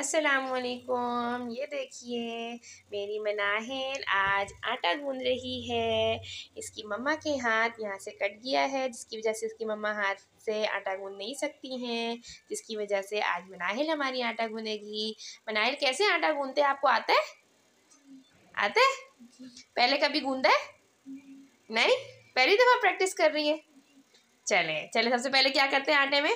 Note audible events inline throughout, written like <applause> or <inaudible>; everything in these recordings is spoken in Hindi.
असलकुम ये देखिए मेरी मनाहिल आज आटा गूंद रही है इसकी मम्मा के हाथ यहाँ से कट गया है जिसकी वजह से इसकी मम्मा हाथ से आटा गून नहीं सकती हैं जिसकी वजह से आज मनाहिल हमारी आटा गूंदेगी मनाहिल कैसे आटा गूंदते आपको आता है आता है पहले कभी गूंदा है नहीं पहली दफ़ा प्रैक्टिस कर रही है चले चले सबसे पहले क्या करते हैं आटे में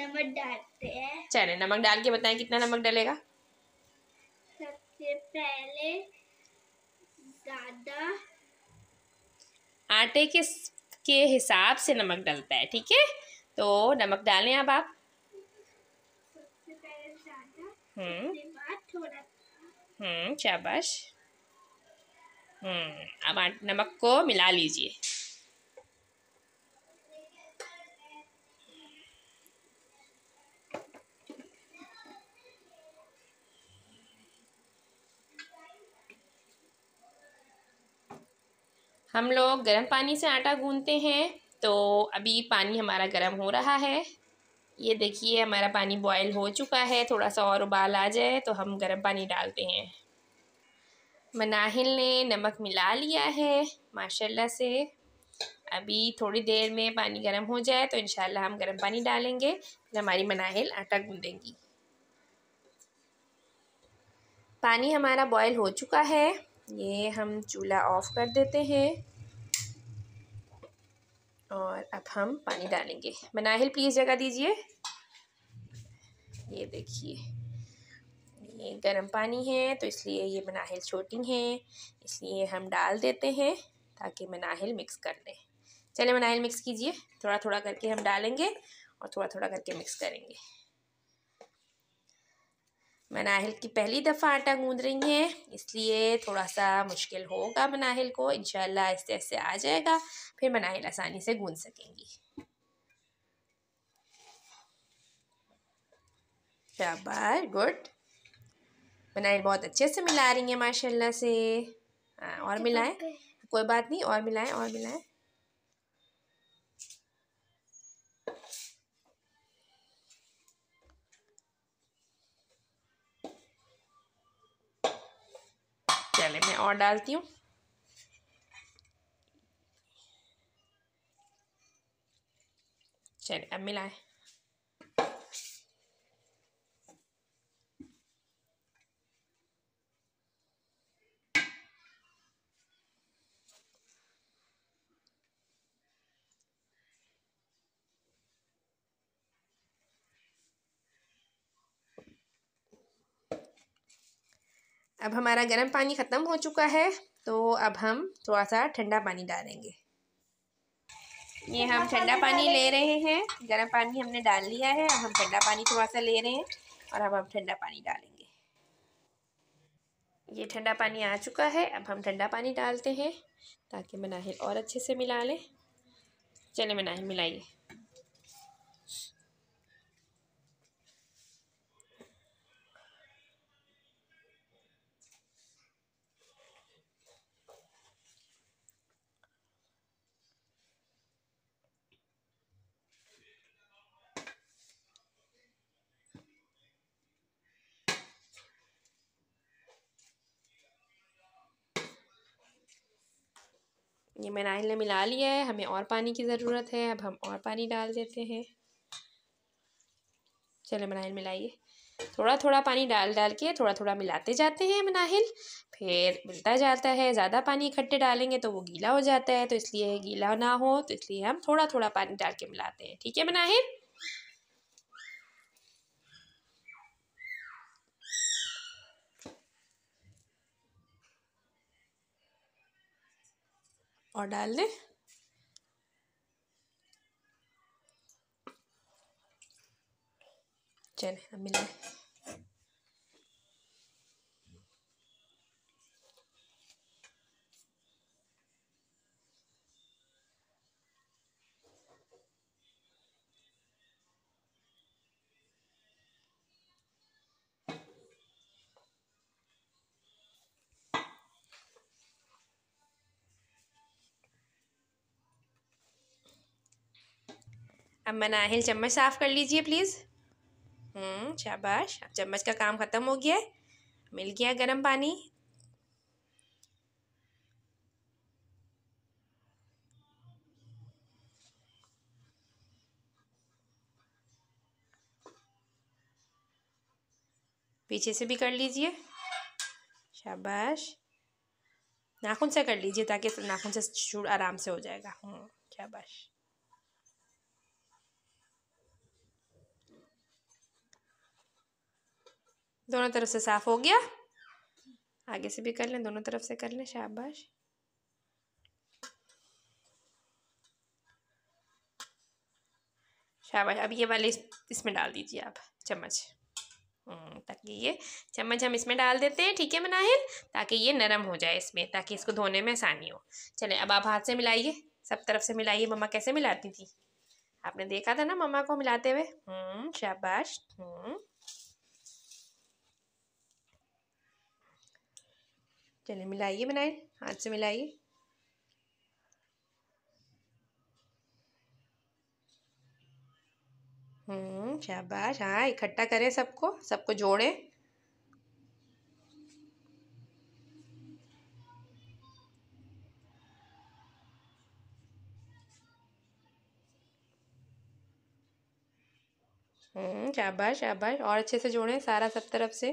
नमक डालते हैं चले नमक डाल के बताएं कितना नमक डालेगा सबसे पहले ज़्यादा आटे के के हिसाब से नमक डालता है ठीक है तो नमक डालें अब आप सबसे हम्म।, हम्म शाबाश हम्म अब नमक को मिला लीजिए हम लोग गर्म पानी से आटा गूंदते हैं तो अभी पानी हमारा गर्म हो रहा है ये देखिए हमारा पानी बॉयल हो चुका है थोड़ा सा और उबाल आ जाए तो हम गर्म पानी डालते हैं मनाहिल ने नमक मिला लिया है माशाल्लाह से अभी थोड़ी देर में पानी गर्म हो जाए तो इंशाल्लाह हम गर्म पानी डालेंगे फिर हमारी मनाहिल आटा गूंदेंगी पानी हमारा बॉयल हो चुका है ये हम चूल्हा ऑफ़ कर देते हैं और अब हम पानी डालेंगे मनाहिल प्लीज़ जगह दीजिए ये देखिए ये गर्म पानी है तो इसलिए ये मनाहिल छोटी हैं इसलिए हम डाल देते हैं ताकि मनाहिल मिक्स कर दें चले मनाहिल मिक्स कीजिए थोड़ा थोड़ा करके हम डालेंगे और थोड़ा थोड़ा करके मिक्स करेंगे मनाहल की पहली दफ़ा आटा गूँध रही हैं इसलिए थोड़ा सा मुश्किल होगा मनाहल को इन ऐसे ऐसे आ जाएगा फिर मनाहल आसानी से गूँध सकेंगी शाबाश गुड मनाहल बहुत अच्छे से मिला रही हैं माशाल्लाह से आ, हाँ, और मिलाएं कोई बात नहीं और मिलाएं और मिलाएं चले मैं और डालती हूँ चले अब मिलाएं अब हमारा गर्म पानी ख़त्म हो चुका है तो अब हम थोड़ा सा ठंडा पानी डालेंगे ये हम ठंडा पानी ले रहे हैं गर्म पानी हमने डाल लिया है अब हम ठंडा पानी थोड़ा सा ले रहे हैं और अब हम ठंडा पानी डालेंगे ये ठंडा पानी आ चुका है अब हम ठंडा पानी डालते हैं ताकि मनाहिर और अच्छे से मिला लें चले मनाहिर मिलाइए ये मनाहल ने मिला लिया है हमें और पानी की ज़रूरत है अब हम और पानी डाल देते हैं चले मनाहल मिलाइए थोड़ा थोड़ा पानी डाल डाल के थोड़ा थोड़ा मिलाते जाते हैं मनाहिल फिर मिलता जाता है ज़्यादा पानी इकट्ठे डालेंगे तो वो गीला हो जाता है तो इसलिए गीला ना हो तो इसलिए हम थोड़ा थोड़ा पानी डाल के मिलाते हैं ठीक है मनाहिल और डाल दें चले अब मिलाएं अब मनाहिल चम्मच साफ़ कर लीजिए प्लीज़ हम्म, शाबाश अब चम्मच का काम ख़त्म हो गया है मिल गया गर्म पानी पीछे से भी कर लीजिए शाबाश नाखून से कर लीजिए ताकि नाखून से छूट आराम से हो जाएगा हम्म, शाबाश दोनों तरफ से साफ़ हो गया आगे से भी कर लें दोनों तरफ से कर लें शाबाश शाबाश अब ये वाले इसमें डाल दीजिए आप चम्मच हम्म, ताकि ये चम्मच हम इसमें डाल देते हैं ठीक है मनाहिल ताकि ये नरम हो जाए इसमें ताकि इसको धोने में आसानी हो चले अब आप हाथ से मिलाइए सब तरफ से मिलाइए मम्मा कैसे मिलाती थी आपने देखा था ना मम्मा को मिलाते हुए हम्म, शाबाश हम्म चलिए मिलाइए बनाए हाथ से मिलाइए हम्म शाबाश हाँ इकट्ठा करें सबको सबको जोड़े हम्म शाबाश शाबाश और अच्छे से जोड़ें सारा सब तरफ से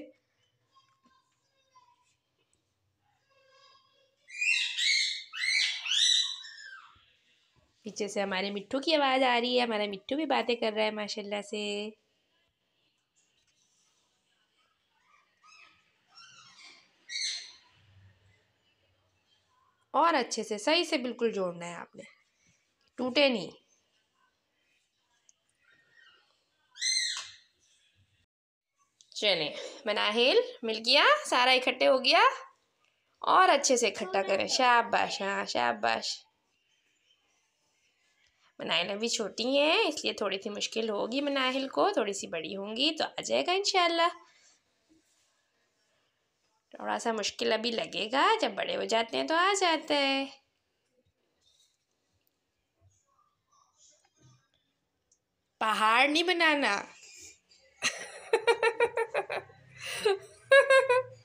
पीछे से हमारे मिट्टू की आवाज़ आ रही है हमारा मिट्टू भी बातें कर रहा है माशाल्लाह से और अच्छे से सही से बिल्कुल जोड़ना है आपने टूटे नहीं चले मनाहिल मिल गया सारा इकट्ठे हो गया और अच्छे से इकट्ठा करें शाबाश हाँ शाबाश मनाहल अभी छोटी हैं इसलिए थोड़ी सी मुश्किल होगी मनाहल को थोड़ी सी बड़ी होंगी तो आ जाएगा इनशाला थोड़ा सा मुश्किल अभी लगेगा जब बड़े हो जाते हैं तो आ जाता है पहाड़ नहीं बनाना <laughs>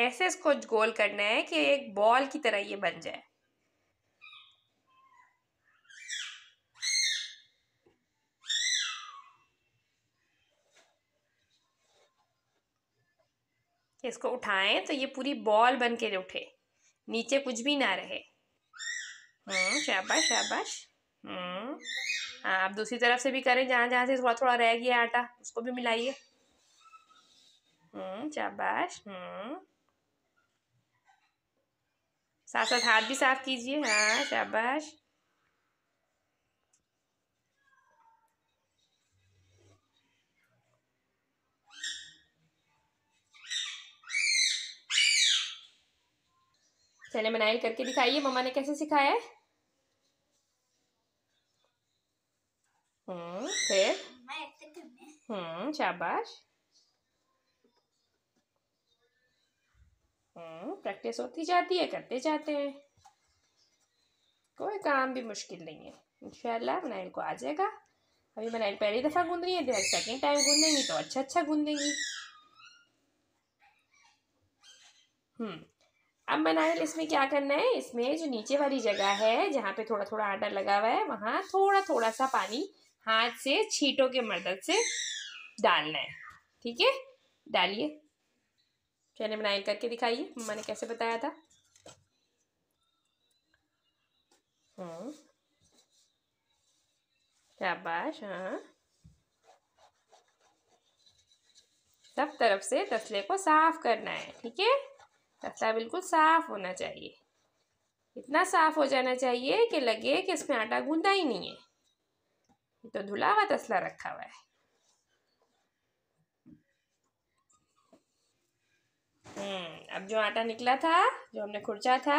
ऐसे इसको गोल करना है कि एक बॉल की तरह ये बन जाए इसको उठाएं तो ये पूरी बॉल बन के उठे नीचे कुछ भी ना रहे हम्म शाबाश शाबाश हम्म हाँ, आप दूसरी तरफ से भी करें जहां जहां से थोड़ा थोड़ा रह गया आटा उसको भी मिलाइए हम्म शाबाश हम्म साथ साथ हाथ भी साफ कीजिए हाँ शाबाश चले बनाइल करके दिखाइए मम्मा ने कैसे सिखाया है हम्म फिर हम्म शाबाश प्रैक्टिस हम्म, होती जाती है करते जाते हैं कोई काम भी मुश्किल नहीं है इनशाला मनाइल को आ जाएगा अभी बनाइल पहली दफ़ा हम्म। गूंद रही है देख सेकेंड टाइम गूंदेंगी तो अच्छा अच्छा गूंदेंगी हम्म अब बनाइल इसमें क्या करना है इसमें जो नीचे वाली जगह है जहाँ पे थोड़ा थोड़ा आटा लगा हुआ है वहाँ थोड़ा थोड़ा सा पानी हाथ से छीटों के मदद से डालना है ठीक है डालिए चने बनाइल करके दिखाइए मम्मा ने कैसे बताया था हम्म। शाबाश हाँ सब तरफ से तसले को साफ करना है ठीक है तसला बिल्कुल साफ होना चाहिए इतना साफ हो जाना चाहिए कि लगे कि इसमें आटा गूंदा ही नहीं है तो धुला हुआ तसला रखा हुआ है हम्म, अब जो आटा निकला था जो हमने खुर्चा था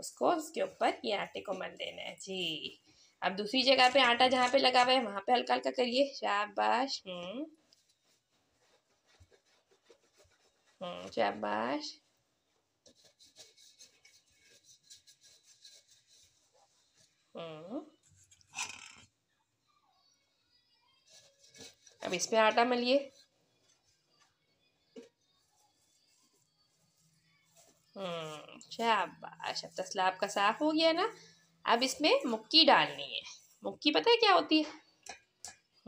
उसको उसके ऊपर ये आटे को मल देना है जी अब दूसरी जगह पे आटा जहाँ पे लगा हुआ है वहाँ पे हल्का हल्का करिए शाबाश हम्म, हम्म शाबाश हम्म। अब इस पे आटा मलिए शाबाश अच्छा, अच्छा, अब तसला आपका साफ हो गया ना अब इसमें मुक्की डालनी है मुक्की पता है क्या होती है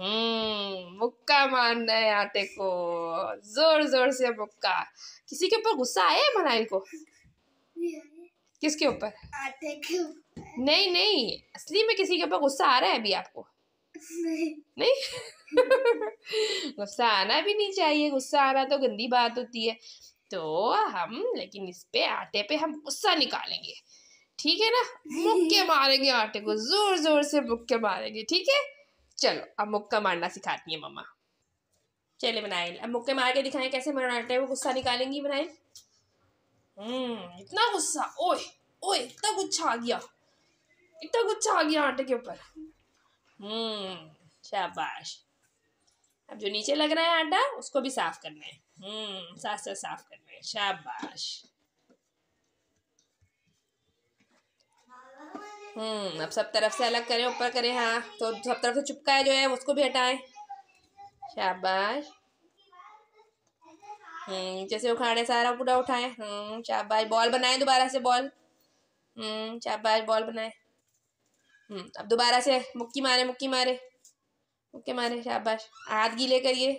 हम्म मुक्का मारना है आटे को जोर जोर से मुक्का किसी के ऊपर गुस्सा आया है मनाइल को किसके ऊपर आटे के ऊपर नहीं नहीं असली में किसी के ऊपर गुस्सा आ रहा है अभी आपको नहीं, नहीं? <laughs> गुस्सा आना भी नहीं चाहिए गुस्सा आना तो गंदी बात होती है तो हम लेकिन इस पे आटे पे हम गुस्सा निकालेंगे ठीक है ना मुक्के <laughs> मारेंगे आटे को जोर जोर से मुक्के मारेंगे ठीक है चलो अब मुक्का मारना सिखाती है मम्मा चले बनाइल अब मुक्के मार के दिखाएं कैसे मरा आटे वो गुस्सा निकालेंगी बनाइल हम्म इतना गुस्सा ओए ओए इतना गुच्छा आ गया इतना गुच्छा आ गया आटे के ऊपर हम्म शाबाश अब जो नीचे लग रहा है आटा उसको भी साफ करना है हम्म सासे तो साफ कर रहे शाबाश हम्म अब सब तरफ से अलग करें ऊपर करें हाँ तो सब तरफ से चुपका है जो है उसको भी हटाएं शाबाश हम्म जैसे उखाड़े सारा पूरा उठाएं हम्म शाबाश बॉल बनाएं दोबारा से बॉल हम्म शाबाश बॉल बनाएं हम्म अब दोबारा से मुक्की मारे मुक्की मारे मुक्की मारे शाबाश हाथ गीले करिए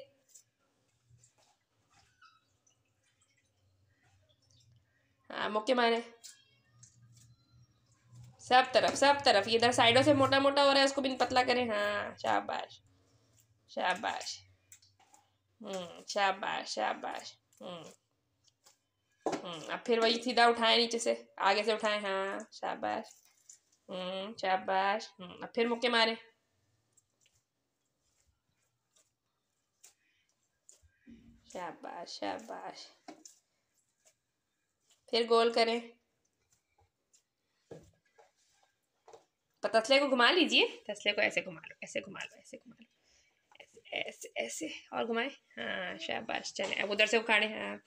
हाँ मुक्के मारे सब तरफ सब तरफ इधर साइडों से मोटा मोटा हो रहा है उसको भी पतला करें हाँ शाबाश शाबाश हम्म शाबाश शाबाश हम्म, हम्म अब फिर वही सीधा उठाए नीचे से आगे से उठाए हाँ शाबाश हम्म शाबाश हम्म अब फिर मुक्के मारे शाबाश शाबाश फिर गोल करें तो तसले को घुमा लीजिए तसले को ऐसे घुमा लो ऐसे घुमा लो ऐसे घुमा लो ऐसे ऐसे और घुमाए हाँ शाबाश चले अब उधर से उखाड़े हाँ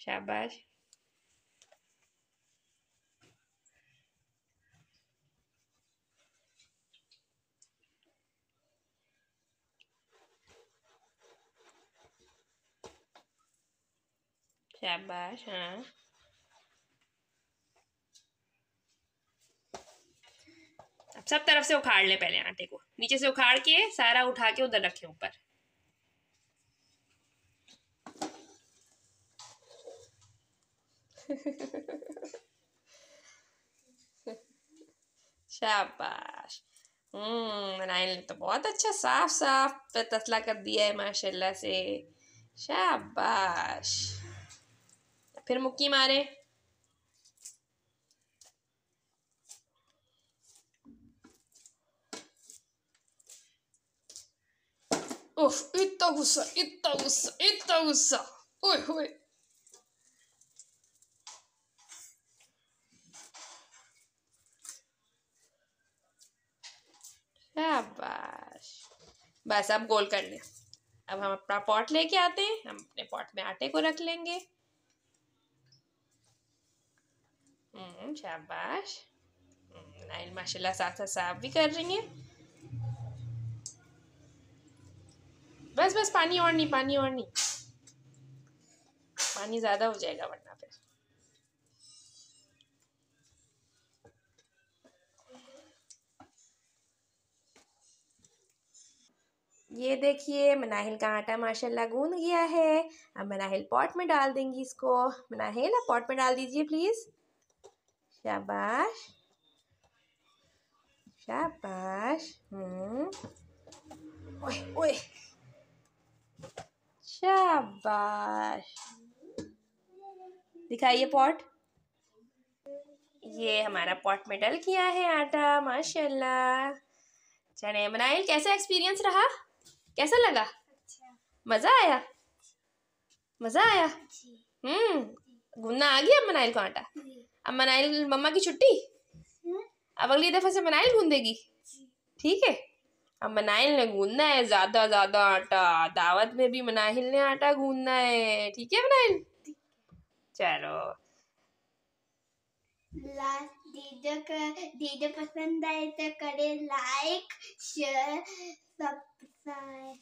शाबाश शाबाश हाँ सब तरफ से उखाड़ ले पहले आटे को नीचे से उखाड़ के सारा उठा के उधर रखे ऊपर शाबाश हम्म ने तो बहुत अच्छा साफ साफ तसला कर दिया है माशाल्लाह से शाबाश फिर मुक्की मारे Of, इतना गुस्सा इतना गुस्सा इतना गुस्सा ओए होए शाबाश बस अब गोल कर लें अब हम अपना पॉट लेके आते हैं हम अपने पॉट में आटे को रख लेंगे हम्म, शाबाश हम्म, नाइन माशाल्लाह साथ साफ भी कर रही है बस बस पानी और नहीं पानी और नहीं पानी ज़्यादा हो जाएगा वरना फिर ये देखिए मनाहिल का आटा माशाल्लाह गूंद गया है अब मनाहिल पॉट में डाल देंगी इसको मनाहिल आप पॉट में डाल दीजिए प्लीज़ शाबाश शाबाश हम्म ओए ओए शाबाश दिखाइए पॉट ये हमारा पॉट में डल किया है आटा माशाल्लाह चले मनाइल कैसा एक्सपीरियंस रहा कैसा लगा अच्छा। मज़ा आया मज़ा आया हम्म गुन्ना आ गया अब मनाइल को आटा अब मनाइल मम्मा की छुट्टी हम्म। अब अगली दफ़ा से मनाइल गूंदेगी ठीक है अब मनाहिल ने गूंदना है ज्यादा ज्यादा आटा दावत में भी मनाहिल ने आटा गूंदना है ठीक है मनाहिल चलो दीदी पसंद आए तो करे like share subscribe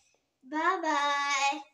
bye bye